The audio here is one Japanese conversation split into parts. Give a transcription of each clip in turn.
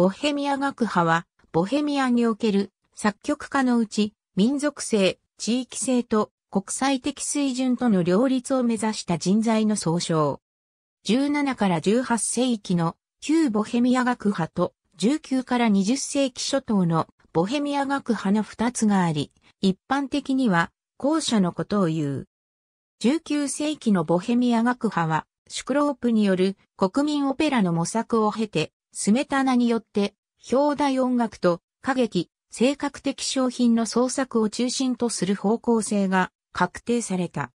ボヘミア学派は、ボヘミアにおける作曲家のうち、民族性、地域性と国際的水準との両立を目指した人材の総称。17から18世紀の旧ボヘミア学派と19から20世紀初頭のボヘミア学派の2つがあり、一般的には後者のことを言う。19世紀のボヘミア学派は、シュクロープによる国民オペラの模索を経て、スメタナによって、表題音楽と歌劇、性格的商品の創作を中心とする方向性が確定された。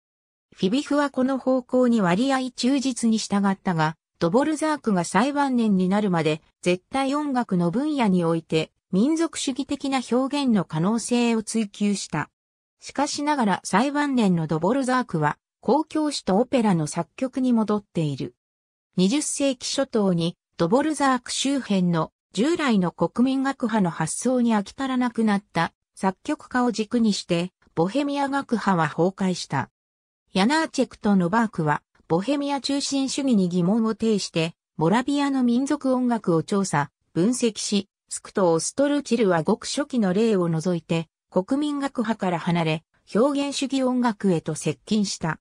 フィビフはこの方向に割合忠実に従ったが、ドボルザークが最晩年になるまで絶対音楽の分野において民族主義的な表現の可能性を追求した。しかしながら最晩年のドボルザークは公共詩とオペラの作曲に戻っている。20世紀初頭にドボルザーク周辺の従来の国民学派の発想に飽き足らなくなった作曲家を軸にして、ボヘミア学派は崩壊した。ヤナーチェクとノバークは、ボヘミア中心主義に疑問を呈して、モラビアの民族音楽を調査、分析し、スクト・オストルチルはごく初期の例を除いて、国民学派から離れ、表現主義音楽へと接近した。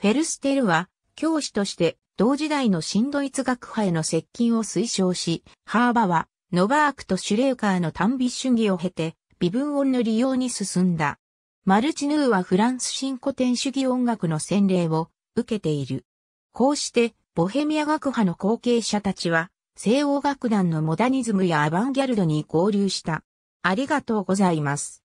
フェルステルは、教師として同時代の新ドイツ学派への接近を推奨し、ハーバは、ノバークとシュレーカーの単美主義を経て、微分音の利用に進んだ。マルチヌーはフランス新古典主義音楽の洗礼を受けている。こうして、ボヘミア学派の後継者たちは、西欧楽団のモダニズムやアバンギャルドに合流した。ありがとうございます。